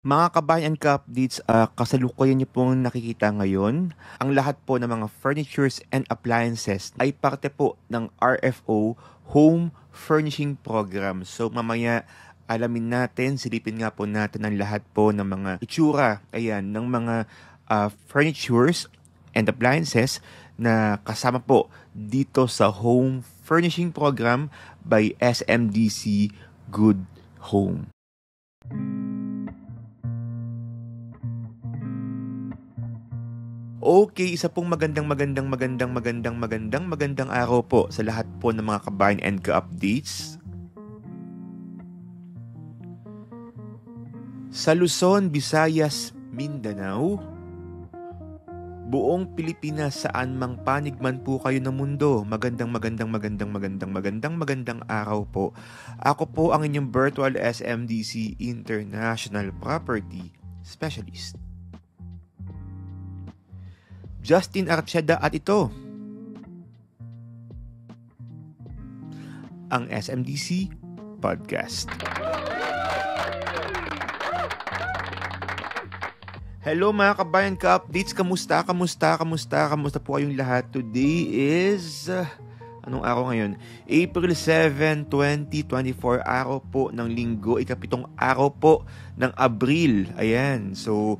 Mga kabayan ka updates, uh, ah, kasalukuyan niyo pong nakikita ngayon. Ang lahat po ng mga furnitures and appliances ay parte po ng RFO Home Furnishing Program. So mamaya alamin natin, silipin nga po natin ang lahat po ng mga itsura, ayan, ng mga uh, furnitures and appliances na kasama po dito sa Home Furnishing Program by SMDC Good Home. Mm-hmm. Okay, isa pong magandang magandang magandang magandang magandang magandang araw po sa lahat po ng mga kabayan and ka-updates. Sa Luzon, Visayas, Mindanao, buong Pilipinas saan mang panig man po kayo ng mundo, magandang magandang magandang magandang magandang magandang araw po. Ako po ang inyong virtual SMDC International Property Specialist. Justin Archeda at ito. Ang SMDC Podcast. Hello mga kabayan ka-updates. Kamusta? Kamusta? Kamusta? Kamusta po kayong lahat? Today is... Uh, anong araw ngayon? April 7, 2024. Araw po ng linggo. Ikapitong araw po ng Abril. Ayan. So,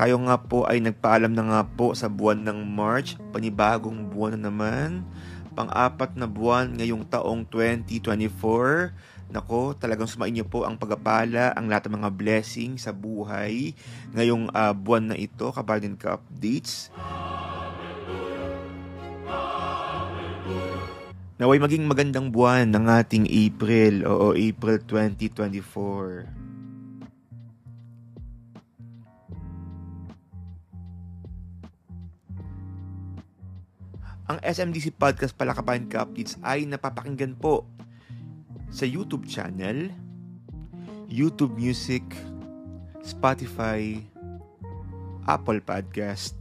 tayo nga po ay nagpaalam na nga po sa buwan ng March, panibagong buwan na naman, pang-apat na buwan ngayong taong 2024. Nako, talagang sumain niyo po ang pagpapala, ang lahat ng mga blessing sa buhay ngayong uh, buwan na ito, Kabarden Ka Updates. Naway maging magandang buwan ng ating April, oo April 2024. Ang SMDC Podcast Palakapan Ka Updates ay napapakinggan po sa YouTube channel, YouTube Music, Spotify, Apple Podcast,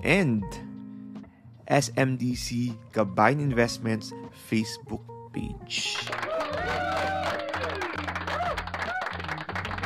and SMDC Kabayan Investments Facebook page.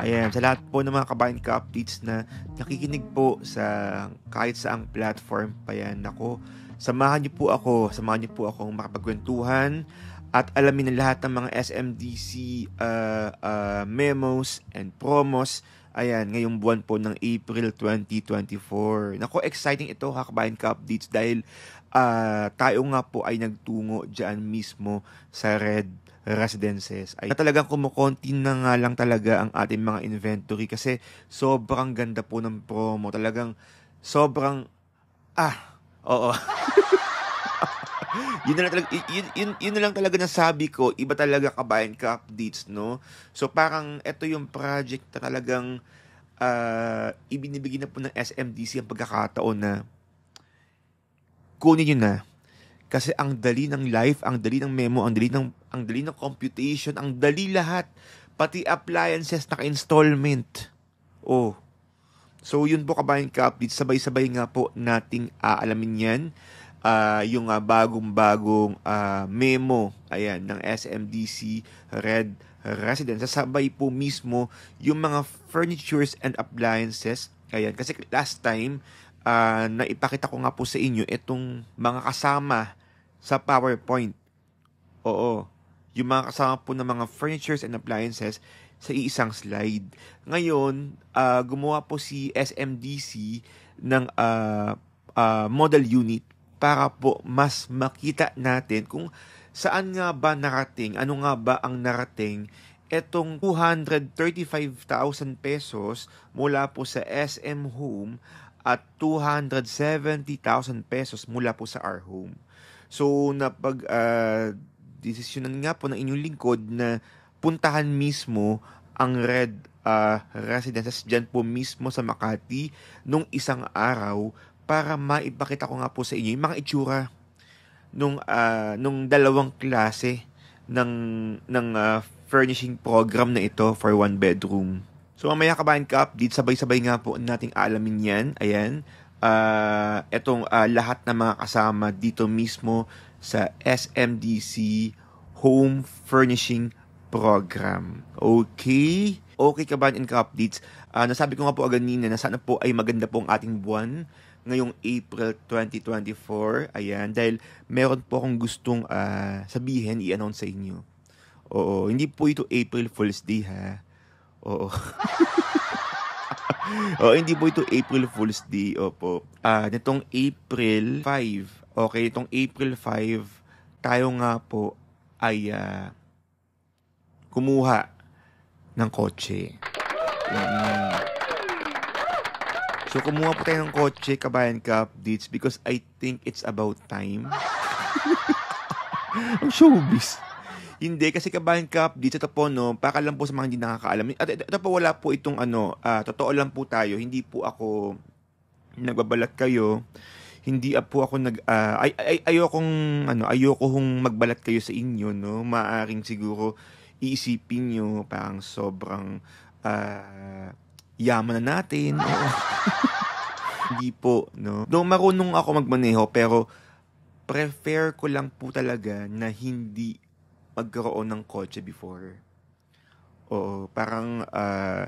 Ayan, sa lahat po ng mga kabayan ka updates na nakikinig po sa kahit saang platform pa yan. Ako, Samahan niyo po ako, samahan niyo po akong makapagkwentuhan at alamin ang lahat ng mga SMDC uh, ah, uh, ah, memos and promos Ayan, ngayong buwan po ng April 2024. Nako, exciting ito, Hakbayan ka updates dahil uh, tayo nga po ay nagtungo dyan mismo sa Red Residences. Ay, talagang kumukonti na nga lang talaga ang ating mga inventory kasi sobrang ganda po ng promo. Talagang sobrang, ah, Oo. yun na lang talaga, yun, yun, yun na lang talaga sabi ko, iba talaga kabayan ka updates, no? So parang ito yung project na talagang uh, ah, ibinibigyan na po ng SMDC ang pagkakataon na kunin nyo na. Kasi ang dali ng life, ang dali ng memo, ang dali ng, ang dali ng computation, ang dali lahat. Pati appliances naka-installment. Oh, So yun po kabayan ka-update, sabay-sabay nga po nating aalamin yan. Uh, yung uh, ah, bagong-bagong uh, ah, memo ayan, ng SMDC Red Residence. Sasabay po mismo yung mga furnitures and appliances. Ayan, kasi last time, uh, naipakita ko nga po sa inyo itong mga kasama sa PowerPoint. Oo, yung mga kasama po ng mga furnitures and appliances sa isang slide. Ngayon, uh, gumawa po si SMDC ng uh, uh, model unit para po mas makita natin kung saan nga ba narating, ano nga ba ang narating etong 235,000 pesos mula po sa SM Home at 270,000 pesos mula po sa R Home. So napag uh, desisyonan nga po ng inyong lingkod na puntahan mismo ang Red uh, Residences dyan po mismo sa Makati nung isang araw para maipakita ko nga po sa inyo yung mga itsura nung uh, nung dalawang klase ng ng uh, furnishing program na ito for one bedroom. So mamaya kabayan ka did sabay-sabay nga po nating alamin 'yan. Ayan. Uh, itong uh, lahat ng mga kasama dito mismo sa SMDC Home Furnishing program. Okay? Okay ka ba in updates? Uh, ah, nasabi ko nga po aganina na sana po ay maganda po ang ating buwan ngayong April 2024. Ayan, dahil meron po akong gustong uh, sabihin, i-announce sa inyo. Oo, hindi po ito April Fool's Day ha. Oo. o, hindi po ito April Fool's Day. Opo. Ah, uh, nitong April 5. Okay, itong April 5, tayo nga po ay uh, kumuha ng kotse. Mm. So, kumuha po tayo ng kotse, Kabayan Cup, Deeds, because I think it's about time. Ang showbiz. Hindi, kasi Kabayan Cup, Deeds, ito po, no, baka lang po sa mga hindi nakakaalam. At ito po, wala po itong ano, uh, totoo lang po tayo. Hindi po ako nagbabalat kayo hindi ah, po ako nag uh, ay, ay ayokong ano ayoko hong magbalat kayo sa inyo no maaring siguro iisipin nyo parang sobrang uh, yaman na natin. Hindi po, no? Though marunong ako magmaneho, pero prefer ko lang po talaga na hindi magkaroon ng kotse before. Oo, parang uh,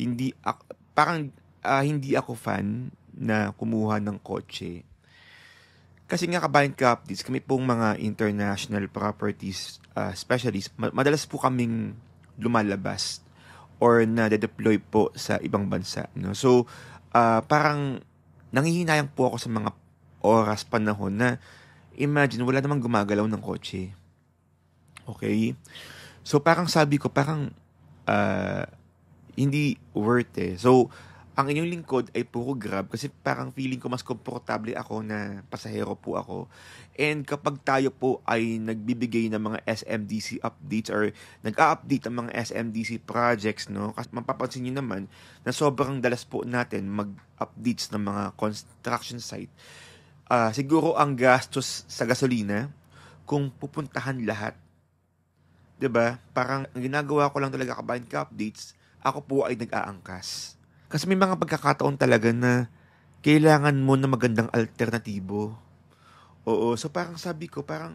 hindi ako, parang uh, hindi ako fan na kumuha ng kotse. Kasi nga ka captives, kami pong mga international properties uh, specialist, madalas po kaming lumalabas or na deploy po sa ibang bansa. No? So, uh, parang nangihinayang po ako sa mga oras, panahon na imagine, wala namang gumagalaw ng kotse. Okay? So, parang sabi ko, parang uh, hindi worth eh. So, ang inyong lingkod ay puro grab kasi parang feeling ko mas komportable ako na pasahero po ako. And kapag tayo po ay nagbibigay ng mga SMDC updates or nag-a-update ng mga SMDC projects, no? Kasi mapapansin niyo naman na sobrang dalas po natin mag-updates ng mga construction site. Uh, siguro ang gastos sa gasolina kung pupuntahan lahat. 'Di ba? Parang ginagawa ko lang talaga kabayan ka updates, ako po ay nag-aangkas kasi may mga pagkakataon talaga na kailangan mo na magandang alternatibo. Oo, so parang sabi ko, parang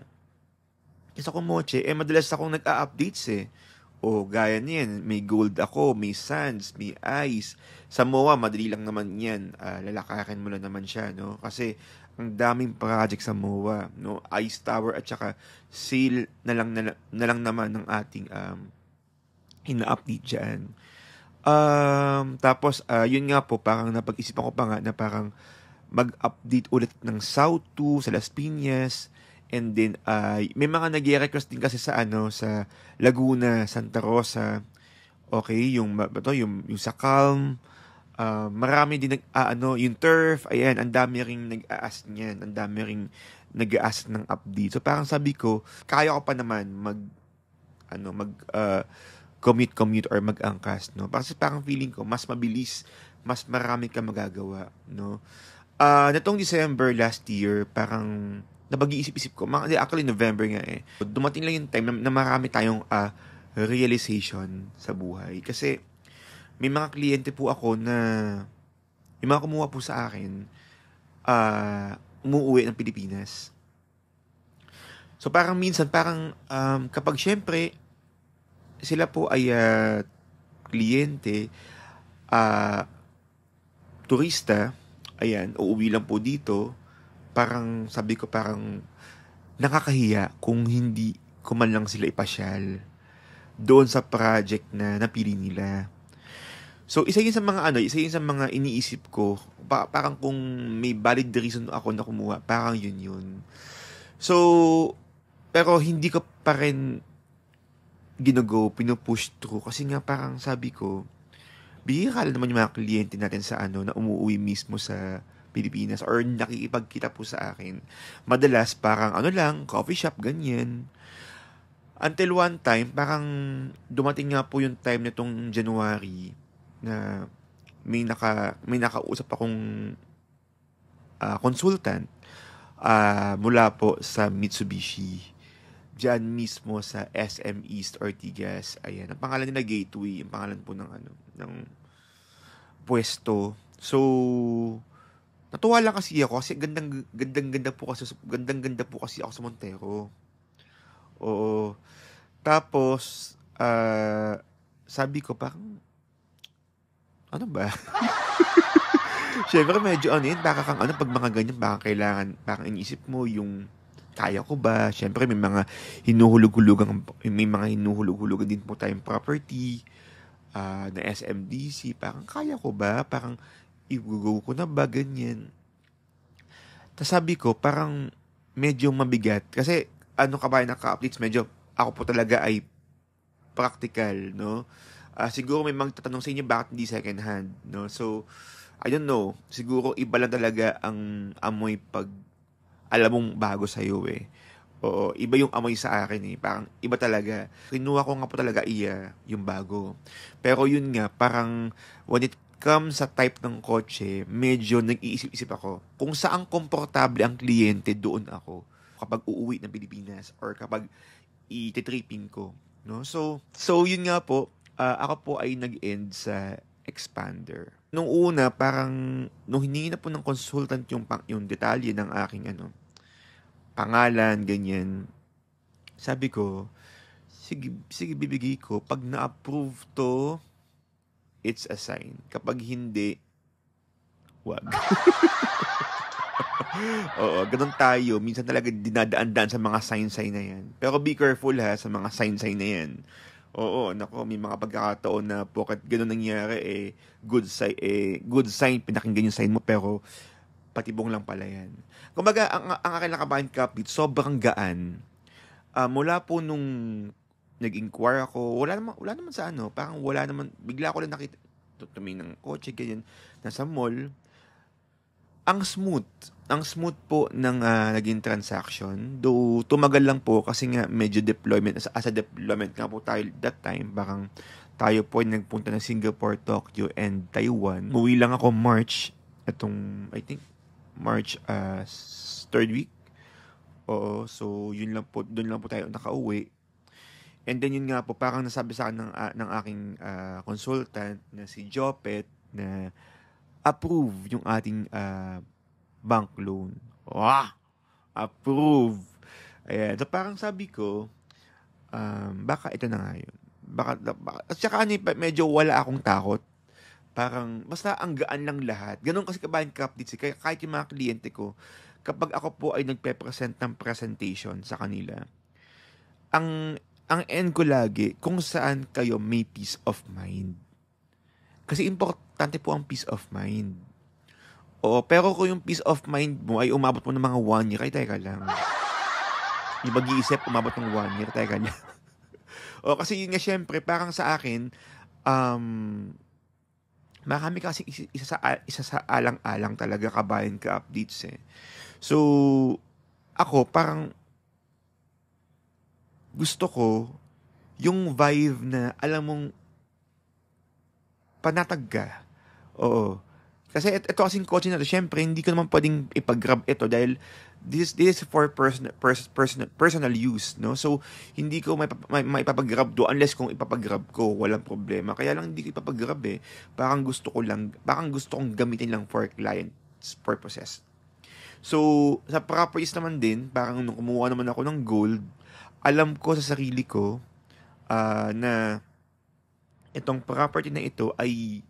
isa kong moche, eh madalas akong nag-a-updates eh. O gaya niyan, may gold ako, may sands, may ice. Sa MOA, madali lang naman yan. Uh, lalakarin mo lang naman siya, no? Kasi ang daming project sa MOA, no? Ice Tower at saka sale na lang, na, na lang naman ng ating um, ina-update dyan. Um, tapos, uh, yun nga po, parang napag-isipan ko pa nga na parang mag-update ulit ng South 2 sa Las Piñas. And then, uh, may mga nag request din kasi sa ano, sa Laguna, Santa Rosa. Okay, yung, ito, yung, yung sa Calm. Uh, marami din nag, uh, ano, yung turf, ayan, ang dami ring nag ask niyan. Ang dami ring nag ask ng update. So, parang sabi ko, kaya ko pa naman mag, ano, mag, uh, commute-commute or mag-angkas, no? Kasi parang feeling ko, mas mabilis, mas marami ka magagawa, no? Uh, ah, natong December last year, parang nabag-iisip-isip ko, mga, actually November nga eh, dumating lang yung time na, na marami tayong uh, realization sa buhay. Kasi may mga kliyente po ako na yung mga kumuha po sa akin, uh, ah, umuwi ng Pilipinas. So parang minsan, parang um, kapag syempre, sila po ay uh, kliyente, uh, turista, ayan, uuwi lang po dito, parang sabi ko parang nakakahiya kung hindi kuman lang sila ipasyal doon sa project na napili nila. So, isa yun sa mga ano, isa yun sa mga iniisip ko, pa- parang kung may valid reason ako na kumuha, parang yun yun. So, pero hindi ko pa rin ginago, pinupush through. Kasi nga parang sabi ko, bihira naman yung mga kliyente natin sa ano na umuwi mismo sa Pilipinas or nakikipagkita po sa akin. Madalas parang ano lang, coffee shop, ganyan. Until one time, parang dumating nga po yung time nitong January na may naka may nakausap akong uh, consultant uh, mula po sa Mitsubishi dyan mismo sa SM East Ortigas. Ayan, ang pangalan nila Gateway, ang pangalan po ng ano, ng pwesto. So, natuwa lang kasi ako kasi gandang gandang ganda po kasi gandang ganda po kasi ako sa Montero. Oo. Tapos uh, sabi ko parang ano ba? Siyempre medyo ano yun, baka kang ano, pag mga ganyan, baka kailangan, baka iniisip mo yung kaya ko ba? Siyempre, may mga hinuhulog-hulugan, may mga hinuhulog-hulugan din po tayong property uh, na SMDC. Parang, kaya ko ba? Parang, i-go ko na ba? Ganyan. Tapos sabi ko, parang medyo mabigat. Kasi, ano ka ba naka-updates? Medyo, ako po talaga ay practical, no? Uh, siguro may magtatanong sa inyo bakit hindi second hand, no? So, I don't know. Siguro iba lang talaga ang amoy pag alam mong bago sa iyo eh. Oo, iba yung amoy sa akin eh. Parang iba talaga. Kinuha ko nga po talaga iya yung bago. Pero yun nga, parang when it comes sa type ng kotse, medyo nag-iisip-isip ako. Kung saan komportable ang kliyente, doon ako. Kapag uuwi ng Pilipinas or kapag ititripping ko. No? So, so yun nga po, uh, ako po ay nag-end sa Expander nung una parang nung hiningi na po ng consultant yung yung detalye ng aking ano pangalan ganyan sabi ko sige sige bibigay ko pag na-approve to it's a sign kapag hindi wag Oo, ganun tayo. Minsan talaga dinadaan-daan sa mga sign-sign na yan. Pero be careful ha sa mga sign-sign na yan. Oo, nako, may mga pagkakataon na pokat ganun nangyari eh good sign eh good sign pinakinggan yung sign mo pero patibong lang pala yan. Kumbaga, ang, ang akin nakabahan kapit, sobrang gaan. Uh, mula po nung nag-inquire ako, wala naman, wala naman sa ano, parang wala naman, bigla ko lang nakita, tumingin ng kotse, ganyan, nasa mall, ang smooth, ang smooth po ng uh, naging transaction, do tumagal lang po kasi nga medyo deployment, as, as a deployment nga po tayo that time, bakang tayo po ay nagpunta ng Singapore, Tokyo, and Taiwan. Muwi lang ako March, itong, I think, March uh, third week. Oo, so yun lang po, doon lang po tayo nakauwi. And then yun nga po, parang nasabi sa akin ng, uh, ng aking uh, consultant na si Jopet na approve yung ating uh, bank loan. Wow! Approve! Ayan. So, parang sabi ko, um, baka ito na nga yun. Baka, baka, at saka ano, medyo wala akong takot. Parang, basta ang gaan lang lahat. Ganun kasi kabahin ka-update. Kaya kahit yung mga kliyente ko, kapag ako po ay nagpe-present ng presentation sa kanila, ang ang end ko lagi kung saan kayo may peace of mind. Kasi importante po ang peace of mind. O, pero kung yung peace of mind mo ay umabot mo ng mga one year, ay teka lang. Yung mag-iisip, umabot ng one year, teka lang. o kasi yun nga syempre, parang sa akin, um, marami kasi isa, isa sa, isa sa alang-alang talaga kabayan ka updates eh. So, ako parang gusto ko yung vibe na alam mong panatag Oo. Kasi ito, ito kasing coaching na to, syempre, hindi ko naman pwedeng ipag-grab ito dahil this, this is for person, pers, personal, personal use, no? So, hindi ko may, may, may ipapag-grab do unless kung ipapag-grab ko, walang problema. Kaya lang hindi ko ipapag-grab eh. Parang gusto ko lang, parang gusto kong gamitin lang for client's purposes. So, sa properties naman din, parang nung kumuha naman ako ng gold, alam ko sa sarili ko uh, na itong property na ito ay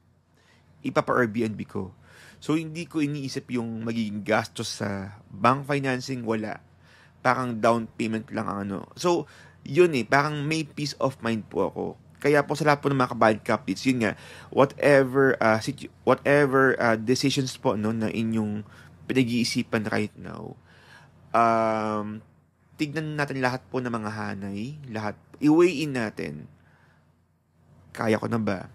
ipapa-Airbnb ko. So, hindi ko iniisip yung magiging gastos sa bank financing, wala. Parang down payment lang ang ano. So, yun eh, parang may peace of mind po ako. Kaya po sa lahat po ng mga kabad captives, yun nga, whatever, uh, situ- whatever uh, decisions po no, na inyong pinag-iisipan right now, um, tignan natin lahat po ng mga hanay, lahat, i-weigh in natin kaya ko na ba?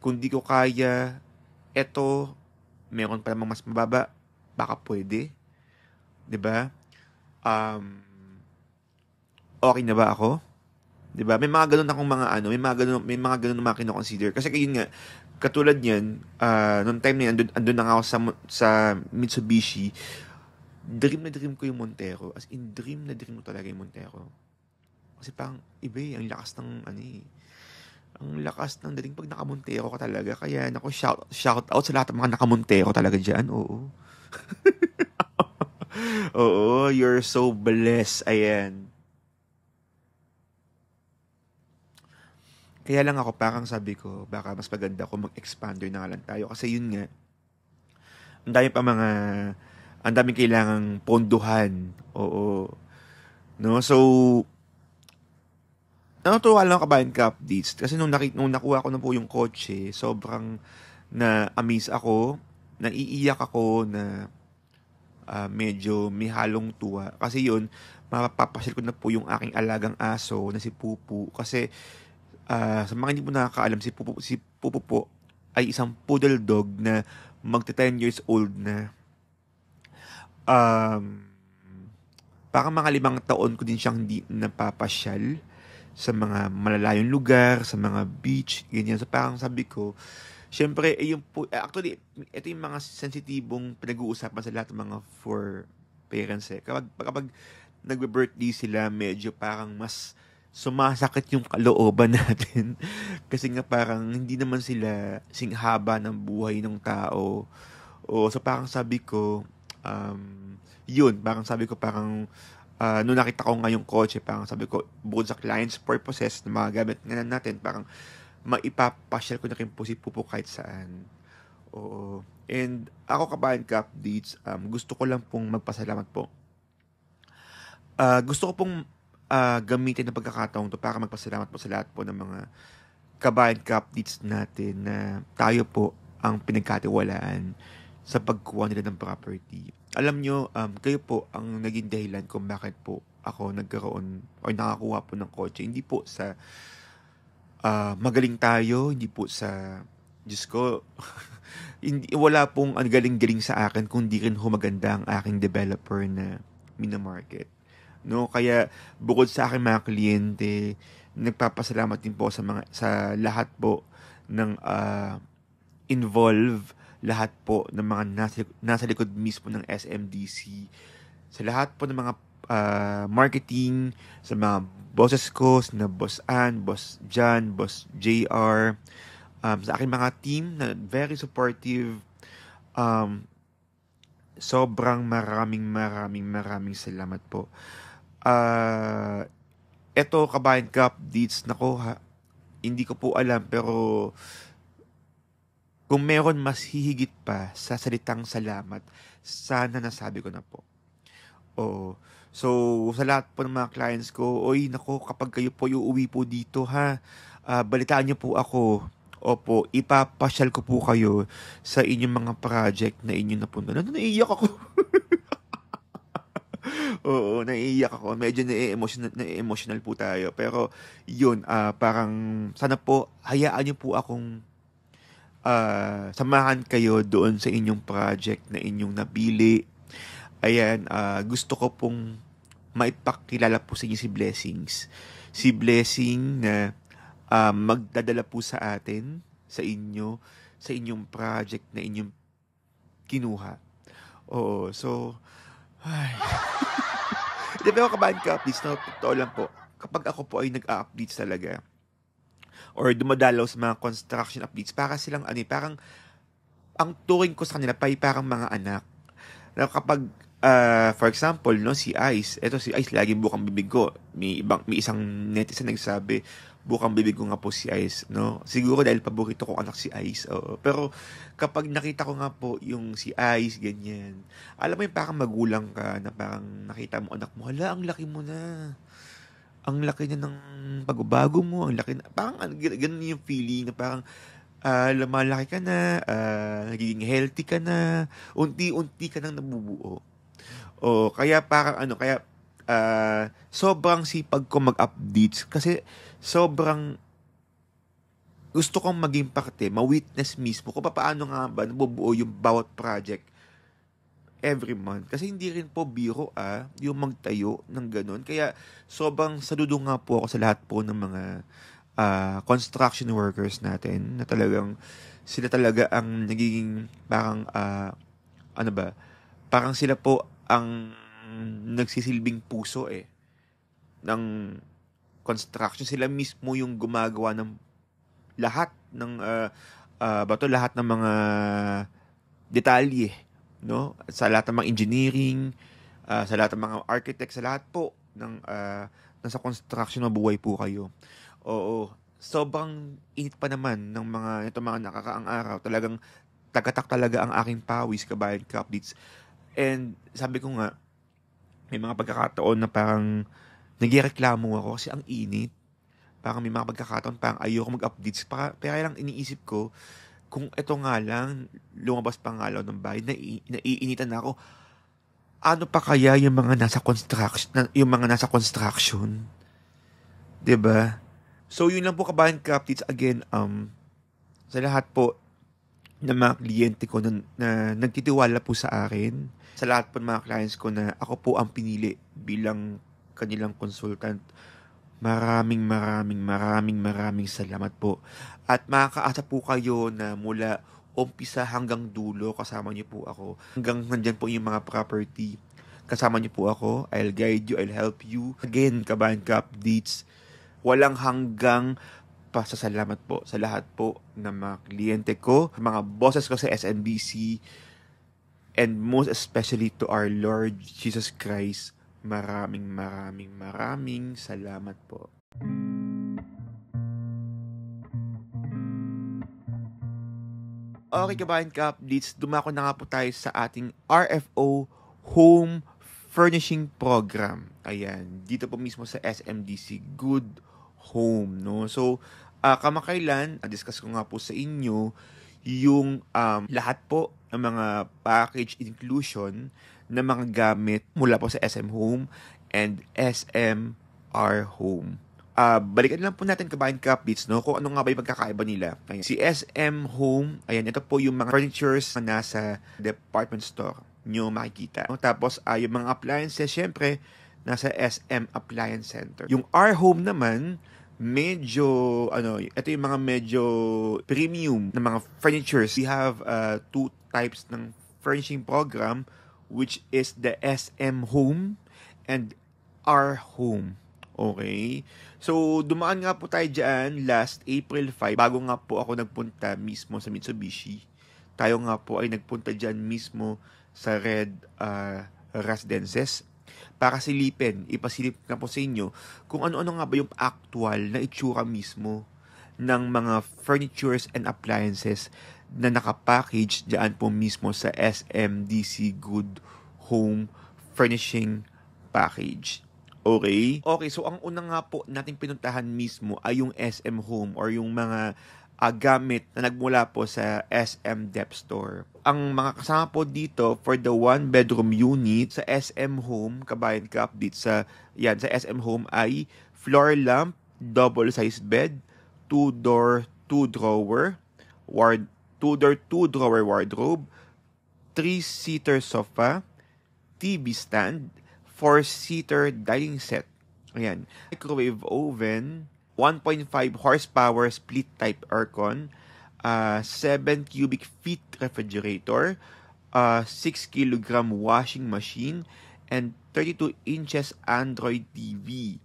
Kung di ko kaya, eto, meron pa namang mas mababa, baka pwede. ba? Diba? Um, okay na ba ako? 'di ba? May mga ganun akong mga ano, may mga ganun may mga ganun na mga kino-consider kasi kayo nga katulad niyan, uh, ah, noong time na yun, andun, andun na nga ako sa, sa Mitsubishi, dream na dream ko yung Montero. As in, dream na dream ko talaga yung Montero. Kasi parang, iba eh, ang lakas ng, ano eh, ang lakas ng dating pag nakamontero ka talaga. Kaya, nako, shout, shout out sa lahat ng mga nakamontero talaga dyan. Oo. Oo, you're so blessed. Ayan. Kaya lang ako, parang sabi ko, baka mas paganda kung mag-expander na nga lang tayo. Kasi yun nga, ang dami pa mga, ang daming kailangang ponduhan. Oo. No? So, Natutuwa lang ako Kabayan Cup updates kasi nung, nakit nung nakuha ko na po yung kotse, sobrang na-amaze ako, naiiyak ako na uh, medyo may halong tuwa. Kasi yun, mapapasil ko na po yung aking alagang aso na si Pupu. Kasi uh, sa mga hindi po nakakaalam, si Pupu, si Pupu po ay isang poodle dog na magta 10 years old na. Um, parang mga limang taon ko din siyang hindi napapasyal sa mga malalayong lugar, sa mga beach, ganyan. So parang sabi ko, syempre, eh, yung po, eh, actually, ito yung mga sensitibong pinag-uusapan sa lahat ng mga for parents eh. Kapag, kapag nagbe-birthday sila, medyo parang mas sumasakit yung kalooban natin. Kasi nga parang hindi naman sila singhaba ng buhay ng tao. O so parang sabi ko, um, yun, parang sabi ko parang uh, nung nakita ko nga yung kotse, parang sabi ko, bukod sa clients purposes na mga gamit nga natin, parang maipapasyal ko na po si pusipupo kahit saan. Oo. And ako kabahan ka updates, um, gusto ko lang pong magpasalamat po. Uh, gusto ko pong uh, gamitin na pagkakataon to para magpasalamat po sa lahat po ng mga kabahan ka updates natin na tayo po ang pinagkatiwalaan sa pagkuha nila ng property. Alam nyo, um, kayo po ang naging dahilan kung bakit po ako nagkaroon o nakakuha po ng kotse. Hindi po sa uh, magaling tayo, hindi po sa Diyos ko, hindi, wala pong ang galing-galing sa akin kung di rin humaganda ang aking developer na minamarket. No, kaya bukod sa aking mga kliyente, nagpapasalamat din po sa mga sa lahat po ng uh, involve lahat po ng mga nasa, nasa likod mismo ng SMDC, sa lahat po ng mga uh, marketing, sa mga bosses ko, na Boss Ann, Boss John, Boss JR, um, sa aking mga team na very supportive. Um, sobrang maraming maraming maraming salamat po. Uh, ah, ito, Kabayan Cup dates, nako, ha, hindi ko po alam, pero kung meron mas hihigit pa sa salitang salamat, sana nasabi ko na po. Oo. So, sa lahat po ng mga clients ko, oy, nako, kapag kayo po uuwi po dito ha, uh, balitaan niyo po ako. Opo, ipapasyal ko po kayo sa inyong mga project na inyo napunta. Ano, naiiyak ako. Oo, naiiyak ako. Medyo na-emotional, na-emotional po tayo. Pero, yun, uh, parang, sana po, hayaan niyo po akong uh, samahan kayo doon sa inyong project na inyong nabili. Ayan, uh, gusto ko pong maipakilala po sa inyo si Blessings. Si Blessing na uh, uh, magdadala po sa atin, sa inyo, sa inyong project na inyong kinuha. Oo, so, ay. Hindi, pero kabahan ka, please, na, totoo lang po. Kapag ako po ay nag-update talaga, or dumadalaw sa mga construction updates para silang ano, eh, parang ang turing ko sa kanila pa parang mga anak. Na kapag uh, for example, no si Ice, eto si Ice lagi bukang bibig ko. May ibang may isang netizen nagsabi, bukang bibig ko nga po si Ice, no. Siguro dahil paborito kong anak si Ice. Oo. Pero kapag nakita ko nga po yung si Ice ganyan. Alam mo yung parang magulang ka na parang nakita mo anak mo, hala ang laki mo na ang laki niya ng pagbabago mo, ang laki na, parang ganun yung feeling na parang uh, lumalaki ka na, uh, nagiging healthy ka na, unti-unti ka nang nabubuo. O, kaya parang ano, kaya uh, sobrang sipag ko mag-updates kasi sobrang gusto kong maging parte, ma-witness mismo ko pa paano nga ba nabubuo yung bawat project every month. Kasi hindi rin po biro ah, yung magtayo ng ganun. Kaya sobrang saludo nga po ako sa lahat po ng mga uh, construction workers natin na talagang sila talaga ang nagiging parang uh, ano ba parang sila po ang nagsisilbing puso eh ng construction sila mismo yung gumagawa ng lahat ng uh, uh, bato lahat ng mga detalye no? Sa lahat ng mga engineering, uh, sa lahat ng mga architect, sa lahat po ng uh, nasa construction na buhay po kayo. Oo, sobrang init pa naman ng mga ito mga nakakaang araw. Talagang tagatak talaga ang aking pawis kabayad ka updates. And sabi ko nga, may mga pagkakataon na parang nagireklamo ako kasi ang init. Parang may mga pagkakataon, parang ayoko mag-updates. pa, pero lang iniisip ko, kung ito nga lang, lumabas pa ng bahay, nai, naiinitan na ako, ano pa kaya yung mga nasa construction, yung mga nasa construction? 'Di ba? So yun lang po kabayan captains again um sa lahat po ng mga kliyente ko na, na nagtitiwala po sa akin, sa lahat po ng mga clients ko na ako po ang pinili bilang kanilang consultant. Maraming maraming maraming maraming salamat po. At makakaasa po kayo na mula umpisa hanggang dulo, kasama niyo po ako. Hanggang nandyan po yung mga property. Kasama niyo po ako. I'll guide you, I'll help you. Again, kabahan ka updates. Walang hanggang pasasalamat po sa lahat po ng mga kliyente ko, mga bosses ko sa SNBC, and most especially to our Lord Jesus Christ. Maraming maraming maraming salamat po. Thank you Okay mm. kabayan ka, updates. Dumako na nga po tayo sa ating RFO Home Furnishing Program. Ayan, dito po mismo sa SMDC Good Home. No? So, uh, kamakailan, uh, discuss ko nga po sa inyo yung um, lahat po ng mga package inclusion ng mga gamit mula po sa SM Home and SMR Home. Uh, balikan lang po natin kabayan ka updates, no? Kung ano nga ba yung pagkakaiba nila. Ayan. Si SM Home, ayan, ito po yung mga furnitures na nasa department store nyo makikita. No? Tapos, uh, yung mga appliances, syempre, nasa SM Appliance Center. Yung R Home naman, medyo, ano, ito yung mga medyo premium na mga furnitures. We have uh, two types ng furnishing program which is the SM Home and R Home. Okay? So, dumaan nga po tayo dyan last April 5 bago nga po ako nagpunta mismo sa Mitsubishi. Tayo nga po ay nagpunta dyan mismo sa Red uh, Residences para silipin, ipasilip na po sa inyo kung ano-ano nga ba yung actual na itsura mismo ng mga furnitures and appliances na nakapackage dyan po mismo sa SMDC Good Home Furnishing Package. Okay? Okay, so ang una nga po nating pinuntahan mismo ay yung SM Home or yung mga uh, gamit na nagmula po sa SM Dep Store. Ang mga kasama po dito for the one bedroom unit sa SM Home, kabayan ka update sa yan sa SM Home ay floor lamp, double size bed, two door, two drawer, ward two door, two drawer wardrobe, three seater sofa, TV stand, four-seater dining set. Ayan. Microwave oven, 1.5 horsepower split type aircon, uh, 7 cubic feet refrigerator, uh, 6 kilogram washing machine, and 32 inches Android TV.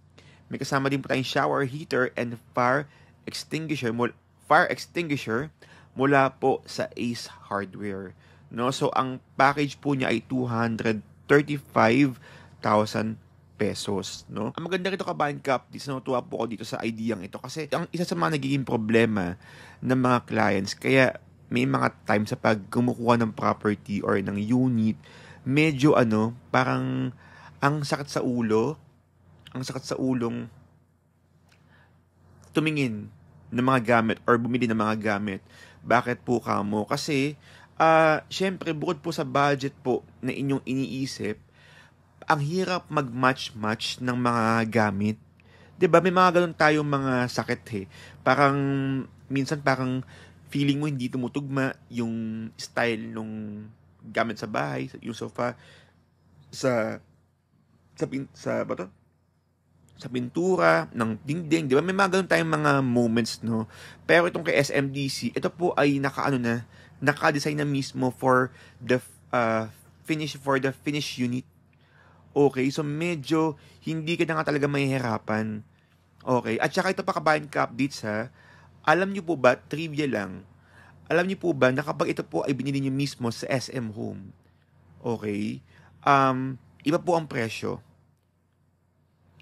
May kasama din po tayong shower heater and fire extinguisher mul fire extinguisher mula po sa Ace Hardware. No, so ang package po niya ay 235 pesos, no? Ang maganda rito ka Cup, di natuwa po ako dito sa ideyang ito kasi ang isa sa mga nagiging problema ng mga clients, kaya may mga time sa pag kumukuha ng property or ng unit, medyo ano, parang ang sakit sa ulo, ang sakit sa ulong tumingin ng mga gamit or bumili ng mga gamit. Bakit po kamo? Kasi, uh, syempre, bukod po sa budget po na inyong iniisip, ang hirap mag-match-match ng mga gamit. 'Di ba? May mga ganun tayong mga sakit eh. Parang minsan parang feeling mo hindi tumutugma yung style nung gamit sa bahay, yung sofa sa sa pin, sa ba to? sa pintura, ng dingding, di ba? May mga ganun tayong mga moments, no? Pero itong kay SMDC, ito po ay nakaano na, naka-design na mismo for the uh, finish for the finish unit Okay, so medyo hindi ka na nga talaga mahihirapan. Okay, at saka ito pa kabayan ka updates ha. Alam niyo po ba, trivia lang, alam niyo po ba na kapag ito po ay binili niyo mismo sa SM Home, okay, um, iba po ang presyo.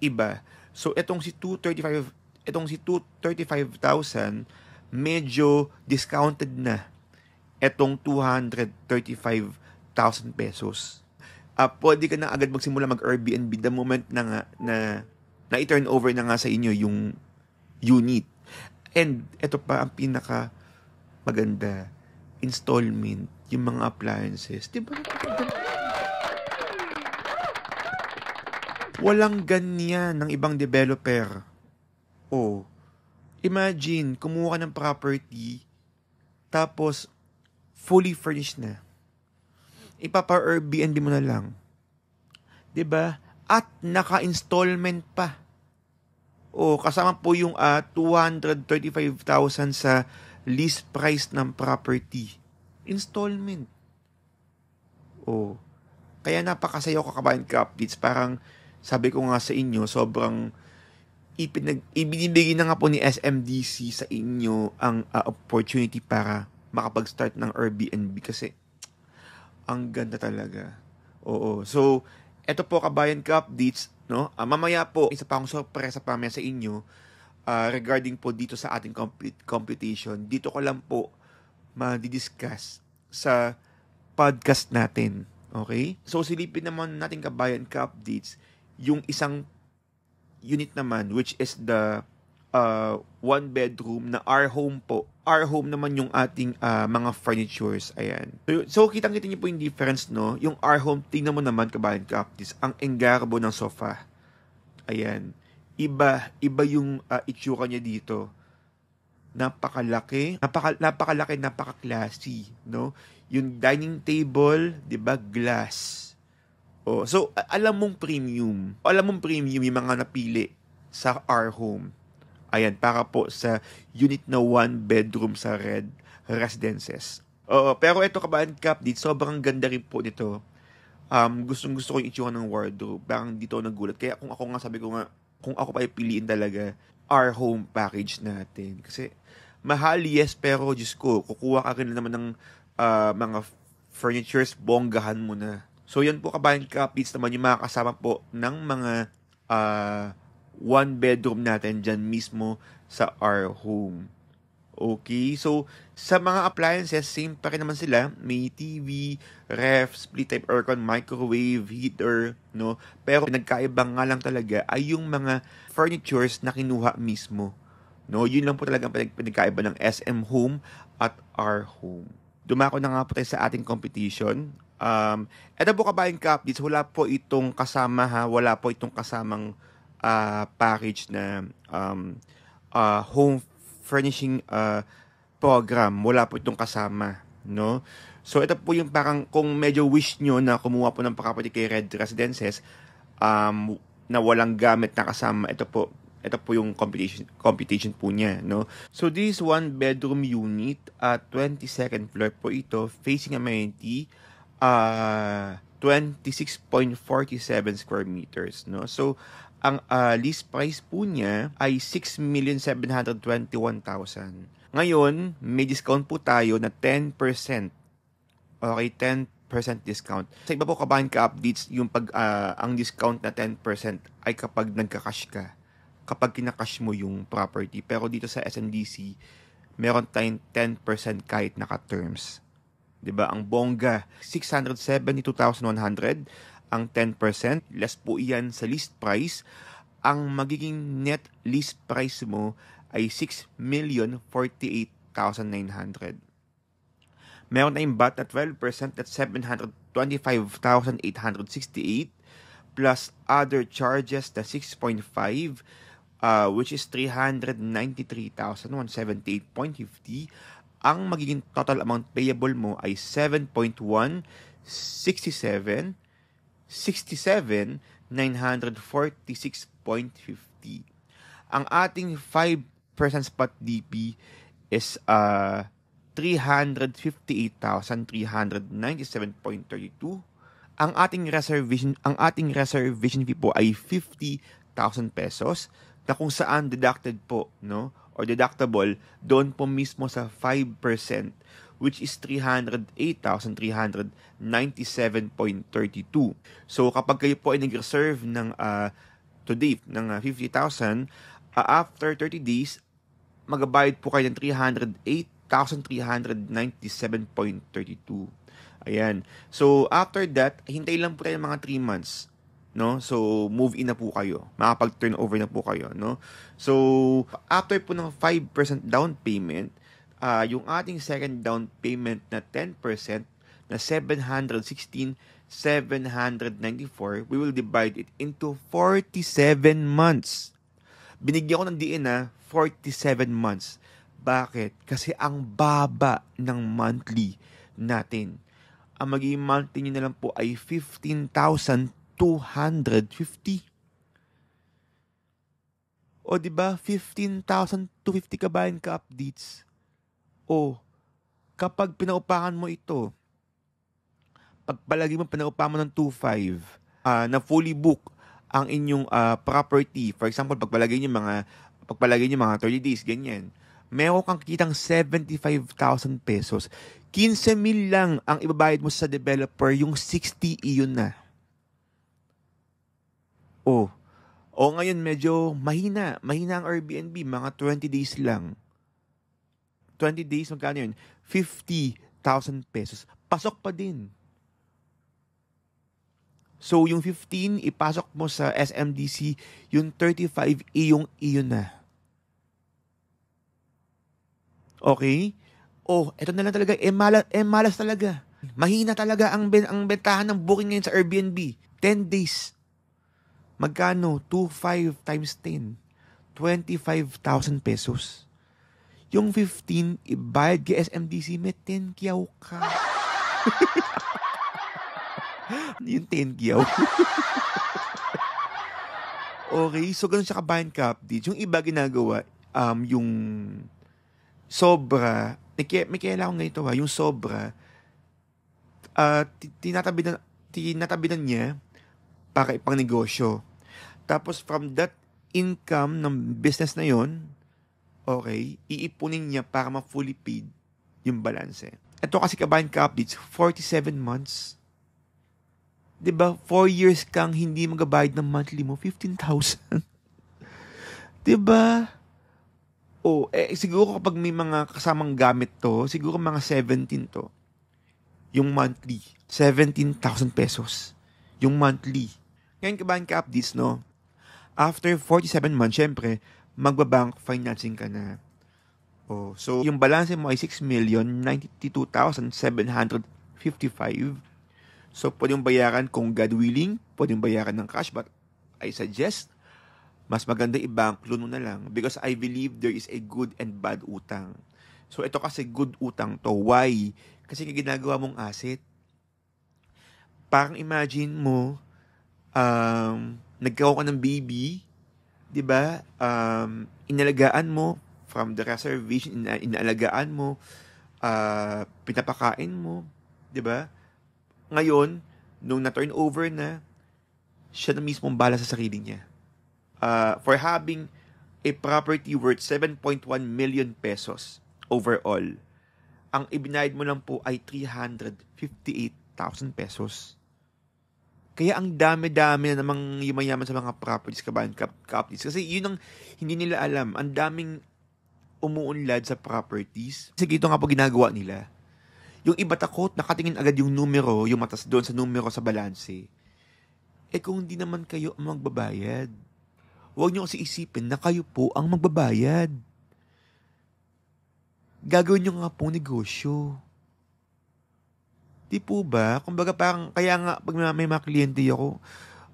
Iba. So, itong si 235, itong si 235,000, medyo discounted na itong 235,000 pesos uh, pwede ka na agad magsimula mag-Airbnb the moment na nga, na na-turn over na nga sa inyo yung unit. And ito pa ang pinaka maganda installment yung mga appliances. Di ba? Walang ganyan ng ibang developer. Oh, imagine, kumuha ka ng property, tapos fully furnished na ipapa-Airbnb mo na lang. 'Di ba? At naka-installment pa. O kasama po yung uh, ah, 235,000 sa lease price ng property. Installment. O kaya napakasayo ko kabayan ka updates. Parang sabi ko nga sa inyo, sobrang ipinag, ibinibigay na nga po ni SMDC sa inyo ang uh, opportunity para makapag-start ng Airbnb kasi ang ganda talaga. Oo. So, eto po Kabayan Cup updates, no? Uh, mamaya po, isa pa akong sorpresa pa sa inyo uh, regarding po dito sa ating comput- computation. Dito ko lang po ma-discuss sa podcast natin. Okay? So, silipin naman natin Kabayan Cup updates yung isang unit naman which is the uh, one bedroom na our home po. Our home naman yung ating uh, mga furnitures. Ayan. So, so kitang-kita niyo po yung difference, no? Yung our home, tingnan mo naman, kabalang practice, ang engarbo ng sofa. Ayan. Iba, iba yung uh, itsura niya dito. Napakalaki, napaka, napakalaki, napaka-classy, no? Yung dining table, 'di ba, glass. Oh, so alam mong premium. Alam mong premium yung mga napili sa our home. Ayan, para po sa unit na one bedroom sa Red Residences. Oo, pero ito kabaan kapdit, sobrang ganda rin po nito. Um, gustong gusto ko yung itsura ng wardrobe. Parang dito ako nagulat. Kaya kung ako nga sabi ko nga, kung ako pa ipiliin talaga, our home package natin. Kasi mahal, yes, pero Diyos ko, kukuha ka rin naman ng uh, mga furnitures, bonggahan mo na. So yan po kabayan kapits naman yung mga kasama po ng mga uh, one bedroom natin dyan mismo sa our home. Okay, so sa mga appliances, same pa rin naman sila. May TV, ref, split-type aircon, microwave, heater, no? Pero nagkaiba nga lang talaga ay yung mga furnitures na kinuha mismo. No, yun lang po talaga ang pinag- pinagkaiba ng SM Home at our home. Dumako na nga po tayo sa ating competition. Um, eto po kabayan ka updates, wala po itong kasama ha, wala po itong kasamang uh, package na um, uh, home furnishing uh, program mula po itong kasama, no? So ito po yung parang kung medyo wish nyo na kumuha po ng property kay Red Residences um, na walang gamit na kasama, ito po ito po yung competition competition po niya, no? So, this one bedroom unit at uh, 22nd floor po ito, facing amenity, uh, 26.47 square meters, no? So, ang uh, list price po niya ay 6,721,000. Ngayon, may discount po tayo na 10%. Okay, 10% discount. Sa iba po kabahan ka updates, yung pag uh, ang discount na 10% ay kapag nagka-cash ka. Kapag kinakash mo yung property. Pero dito sa SMDC, meron tayong 10% kahit naka-terms. 'di ba? Ang bongga 672,100 ang 10%. Less po iyan sa list price. Ang magiging net list price mo ay 6,048,900. Meron tayong BAT na 12% at 725,868 plus other charges na 6.5 uh, which is 393,178.50 ang magiging total amount payable mo ay 7.167 67,946.50. Ang ating 5% spot DP is uh, 358,397.32. Ang ating reservation ang ating reservation fee po ay 50,000 pesos na kung saan deducted po, no? Or deductible doon po mismo sa 5% which is 308,397.32. So kapag kayo po ay nag-reserve ng uh, today ng uh, 50,000, uh, after 30 days, magabayad po kayo ng 308,397.32. Ayan. So, after that, hintay lang po tayo ng mga 3 months no? So move in na po kayo. Makapag-turnover na po kayo, no? So after po ng 5% down payment, uh, yung ating second down payment na 10% na 716,794, we will divide it into 47 months. Binigyan ko ng diin na 47 months. Bakit? Kasi ang baba ng monthly natin. Ang magiging monthly nyo na lang po ay 15,250. O di ba 15,250 kabayan ka updates? O kapag pinaupahan mo ito, pagpalagi mo pinaupahan mo ng 2.5 uh, ah, na fully book ang inyong uh, property, for example, pagpalagay niyo mga pagpalagay niyo mga 30 days, ganyan, meron kang kitang 75,000 pesos. 15 mil lang ang ibabayad mo sa developer, yung 60 iyon na. O, o ngayon medyo mahina, mahina ang Airbnb, mga 20 days lang. 20 days, magkano yun? 50,000 pesos. Pasok pa din. So, yung 15, ipasok mo sa SMDC, yung 35, iyong eh, iyon na. Okay? Oh, eto na lang talaga. Eh, malas, eh malas talaga. Mahina talaga ang, ben, ang bentahan ng booking ngayon sa Airbnb. 10 days. Magkano? 2.5 times 10. 25,000 pesos. Yung 15, ibayad kay SMDC, may 10 kiyaw ka. yung 10 kiyaw. okay, so ganun siya kabayan ka update. Yung iba ginagawa, um, yung sobra, may, may kailangan ito ha, yung sobra, uh, ah, tinatabidan, tinatabidan niya para ipang negosyo. Tapos from that income ng business na yon okay, iipunin niya para ma-fully paid yung balance. Ito kasi kabayan ka updates, 47 months. 'Di ba? 4 years kang hindi magabayad ng monthly mo, 15,000. 'Di ba? Oh, eh siguro kapag may mga kasamang gamit to, siguro mga 17 to. Yung monthly, 17,000 pesos. Yung monthly. Ngayon kabayan ka updates, no? After 47 months, syempre, magbabank financing ka na. Oh, so, yung balance mo ay 6,092,755. So, pwedeng bayaran kung God willing, pwedeng bayaran ng cash. But I suggest, mas maganda i-bank loan mo na lang because I believe there is a good and bad utang. So, ito kasi good utang to. Why? Kasi ginagawa mong asset. Parang imagine mo, um, nagkaroon ka ng baby, 'di ba? Um, inalagaan mo from the reservation, ina- inalagaan mo, uh, pinapakain mo, 'di ba? Ngayon, nung na-turn over na, siya na mismo bala sa sarili niya. Uh, for having a property worth 7.1 million pesos overall, ang ibinayad mo lang po ay 358,000 pesos. Kaya ang dami-dami na namang yumayaman sa mga properties kabahan cap captives. Kasi yun ang hindi nila alam. Ang daming umuunlad sa properties. Sige, ito nga po ginagawa nila. Yung iba takot, nakatingin agad yung numero, yung matas doon sa numero sa balanse. Eh kung hindi naman kayo ang magbabayad, huwag nyo kasi isipin na kayo po ang magbabayad. Gagawin nyo nga po negosyo Di po ba? Kumbaga parang, kaya nga pag may mga kliyente ako,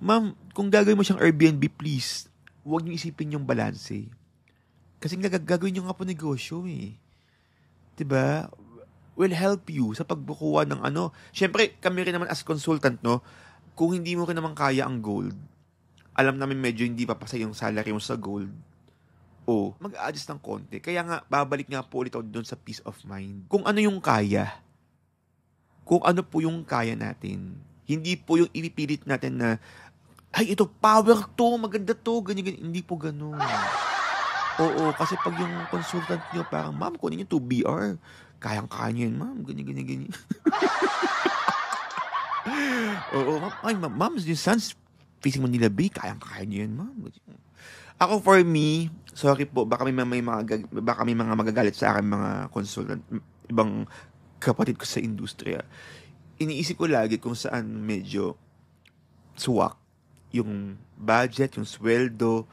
ma'am, kung gagawin mo siyang Airbnb, please, huwag niyo isipin yung balance eh. Kasi gagawin niyo nga po negosyo eh. Diba? Will help you sa pagbukuha ng ano. Siyempre, kami rin naman as consultant, no? Kung hindi mo rin naman kaya ang gold, alam namin medyo hindi papasa yung salary mo sa gold, o mag-adjust ng konti. Kaya nga, babalik nga po ulit ako doon sa peace of mind. Kung ano yung kaya, kung ano po yung kaya natin. Hindi po yung inipilit natin na, ay, ito, power to, maganda to, ganyan, ganyan. Hindi po ganun. Oo, kasi pag yung consultant niyo parang, ma'am, kunin niyo 2BR. Kayang-kaya niyo yun, ma'am. Ganyan, ganyan, ganyan. Oo, ma'am, ay, ma'am, ma'am, yung son's facing Manila Bay, kayang-kaya niyo yun, ma'am. Ako for me, sorry po, baka may, may mga baka may mga magagalit sa akin mga consultant, ibang kapatid ko sa industriya, iniisip ko lagi kung saan medyo suwak yung budget, yung sweldo,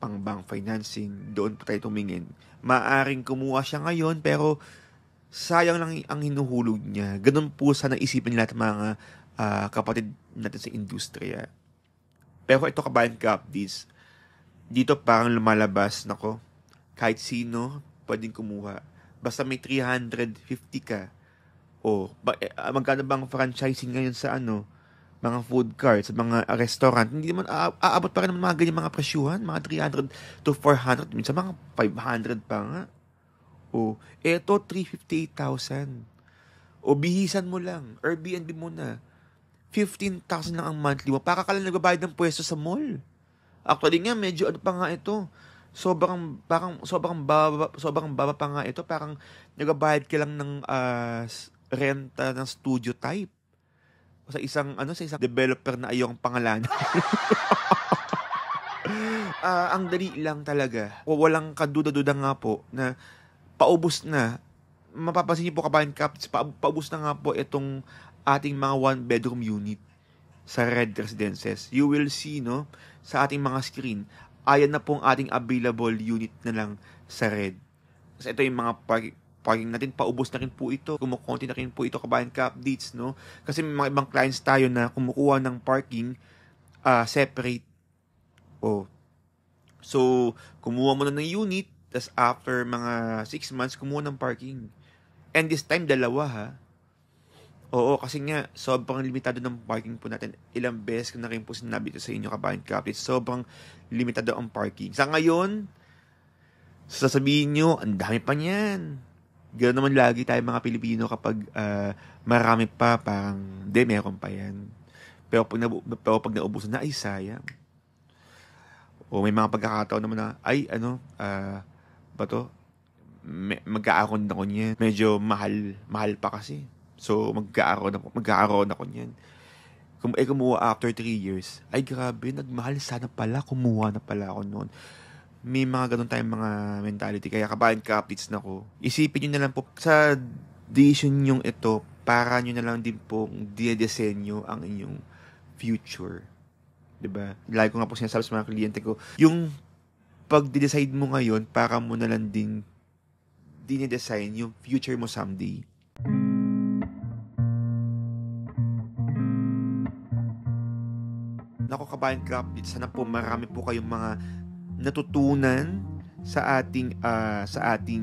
pang-bank financing, doon pa tayo tumingin. Maaring kumuha siya ngayon, pero sayang lang ang hinuhulog niya. Ganun po sana isipin lahat mga uh, kapatid natin sa industriya. Pero ito kabayan ka updates, dito parang lumalabas, nako, kahit sino pwedeng kumuha basta may 350 ka, o ba, eh, ah, magkano bang franchising ngayon sa ano, mga food carts, sa mga restaurant, hindi naman aabot pa rin naman mga ganyan mga presyuhan, mga 300 to 400, minsan mga 500 pa nga. O, eto 358,000. O, bihisan mo lang. Airbnb mo na. 15,000 lang ang monthly mo. Para nagbabayad ng pwesto sa mall. Actually nga, medyo ano pa nga ito sobrang parang sobrang baba sobrang baba pa nga ito parang nagabayad ka lang ng uh, renta ng studio type o sa isang ano sa isang developer na ayong pangalan uh, ang dali lang talaga o walang kaduda-duda nga po na paubos na mapapansin niyo po kabayan caps pa, paubos na nga po itong ating mga one bedroom unit sa Red Residences. You will see no sa ating mga screen ayan na pong ating available unit na lang sa red. Kasi ito yung mga parking, parking natin, paubos na rin po ito, kumukonti na rin po ito kabayan ka updates, no? Kasi may mga ibang clients tayo na kumukuha ng parking uh, separate. Oh. So, kumuha mo na ng unit, tas after mga 6 months, kumuha ng parking. And this time, dalawa ha. Oo, kasi nga, sobrang limitado ng parking po natin. Ilang beses ko na rin po sinabi ito sa inyo, kabayan kapit. Sobrang limitado ang parking. Sa ngayon, sasabihin nyo, ang dami pa niyan. Ganoon naman lagi tayo mga Pilipino kapag uh, marami pa, parang, de, meron pa yan. Pero pag, nabu- pero pag naubusan na, ay, sayang. O may mga pagkakataon naman na, ay, ano, uh, ah, ba to? Me- mag-aakon na ko niyan. Medyo mahal, mahal pa kasi. So, magkakaroon ako, magkakaroon ako niyan. Kum eh, kumuha after 3 years. Ay, grabe, nagmahal sana pala. Kumuha na pala ako noon. May mga ganun tayong mga mentality. Kaya kabahan kapits na ko. Isipin nyo na lang po, sa decision yung ito, para nyo na lang din pong diadesenyo ang inyong future. ba diba? Lagi ko nga po sinasabi sa mga kliyente ko, yung pag-decide mo ngayon, para mo na lang din dinedesign yung future mo someday. Nako kabayan Crafted, sana po marami po kayong mga natutunan sa ating uh, sa ating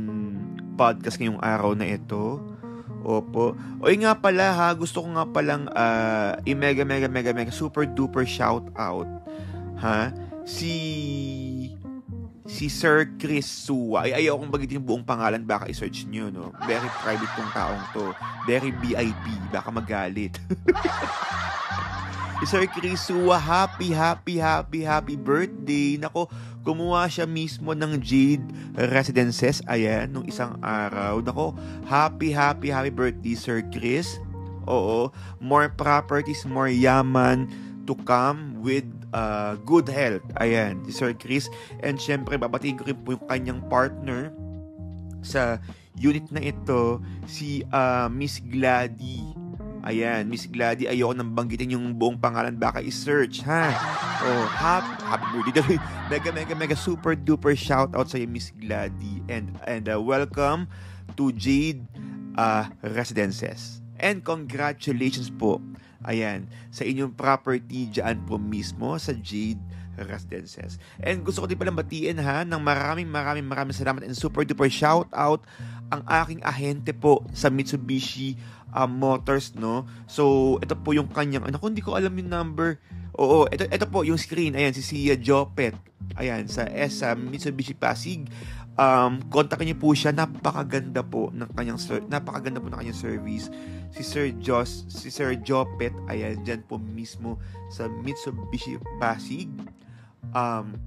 podcast ngayong araw na ito. Opo. Oy nga pala ha, gusto ko nga palang uh, i-mega mega mega mega super duper shout out ha si si Sir Chris Suwa. Ay, ayaw kong bagitin yung buong pangalan, baka i-search nyo, no? Very private tong taong to. Very VIP, baka magalit. Sir Chris happy, happy, happy, happy birthday. Nako, kumuha siya mismo ng Jade Residences. Ayan, nung isang araw. Nako, happy, happy, happy birthday, Sir Chris. Oo, more properties, more yaman to come with uh, good health. Ayan, si Sir Chris. And syempre, babatiin ko rin po yung kanyang partner sa unit na ito, si uh, Miss Gladys Ayan, Miss Glady, ayoko nang banggitin yung buong pangalan. Baka i-search, ha? Oh, hap, happy birthday. mega, mega, mega super duper shout out sa Miss Glady. And, and uh, welcome to Jade uh, Residences. And congratulations po, ayan, sa inyong property dyan po mismo sa Jade Residences. And gusto ko din pala batiin ha, ng maraming maraming maraming salamat and super duper shout out ang aking ahente po sa Mitsubishi um, Motors, no? So, ito po yung kanyang, ano, hindi ko alam yung number. Oo, ito, ito po yung screen. Ayan, si Sia Jopet. Ayan, sa SM Mitsubishi Pasig. Um, kontakin niyo po siya. Napakaganda po ng kanyang, napakaganda po ng kanyang service. Si Sir Jos, si Sir Jopet, ayan, dyan po mismo sa Mitsubishi Pasig. Um,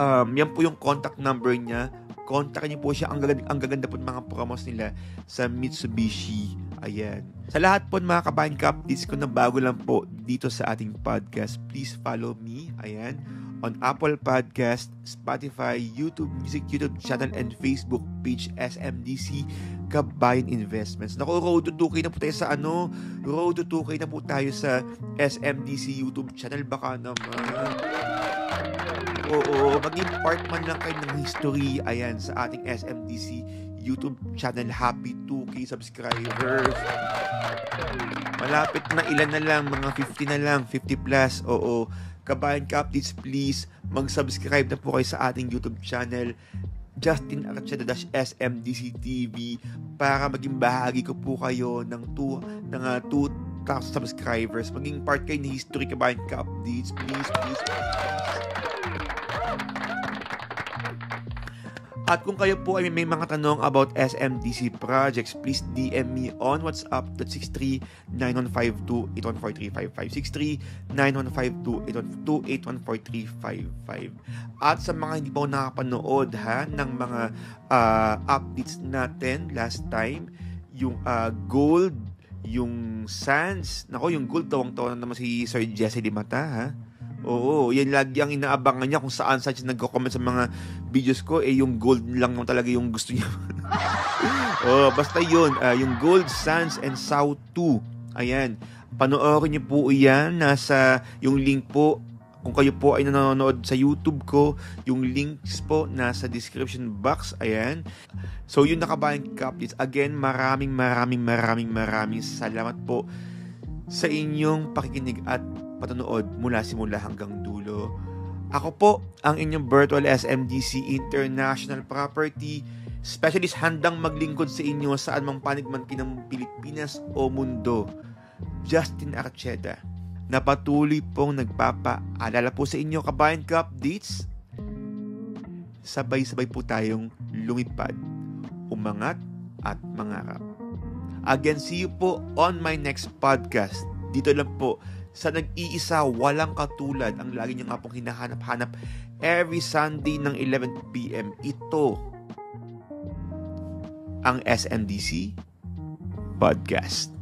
um, yan po yung contact number niya Kontakin niyo po siya. Ang, gaganda, ang gaganda po ng mga promos nila sa Mitsubishi. Ayan. Sa lahat po mga kabayan cup, this ko na bago lang po dito sa ating podcast. Please follow me. Ayan. On Apple Podcast, Spotify, YouTube Music, YouTube channel, and Facebook page SMDC Kabayan Investments. Naku, road to 2K na po tayo sa ano? Road to 2K na po tayo sa SMDC YouTube channel. Baka naman. Oo, maging part man lang kayo ng history, ayan, sa ating SMDC YouTube channel. Happy 2K subscribers. Malapit na ilan na lang, mga 50 na lang, 50 plus, oo. Kabayan Captains, please, mag-subscribe na po kayo sa ating YouTube channel. Justin Archeda-SMDC TV para maging bahagi ko po kayo ng 2 ng 2 ah, subscribers. Maging part kayo ni History Kabayan Cup updates. Please, please, please. At kung kayo po ay may mga tanong about SMDC projects, please DM me on WhatsApp at 63-9152-814355. 6152-8142-814355. At sa mga hindi pa nakapanood ha, ng mga uh, updates natin last time, yung uh, gold, yung sands, nako yung gold, tawang-tawa na naman si Sir Jesse Limata ha. Oo, yan lagi ang inaabangan niya kung saan saan siya nagko-comment sa mga videos ko, eh yung gold lang talaga yung gusto niya. oh, basta yun, uh, yung Gold Sands and South 2. Ayan. Panoorin niyo po yan. Nasa yung link po kung kayo po ay nanonood sa YouTube ko, yung links po nasa description box. Ayan. So, yung nakabayang couplets. Again, maraming maraming maraming maraming salamat po sa inyong pakikinig at panonood mula simula hanggang dulo. Ako po ang inyong virtual SMDC International Property Specialist handang maglingkod sa inyo saan mang panigman kinang Pilipinas o mundo. Justin Archeda na patuloy pong nagpapaalala po sa inyo kabayan ka updates. Sabay-sabay po tayong lumipad, umangat at mangarap. Again, see you po on my next podcast. Dito lang po sa nag-iisa, walang katulad ang lagi niyang apong hinahanap-hanap every Sunday ng 11pm. Ito ang SNDC Podcast.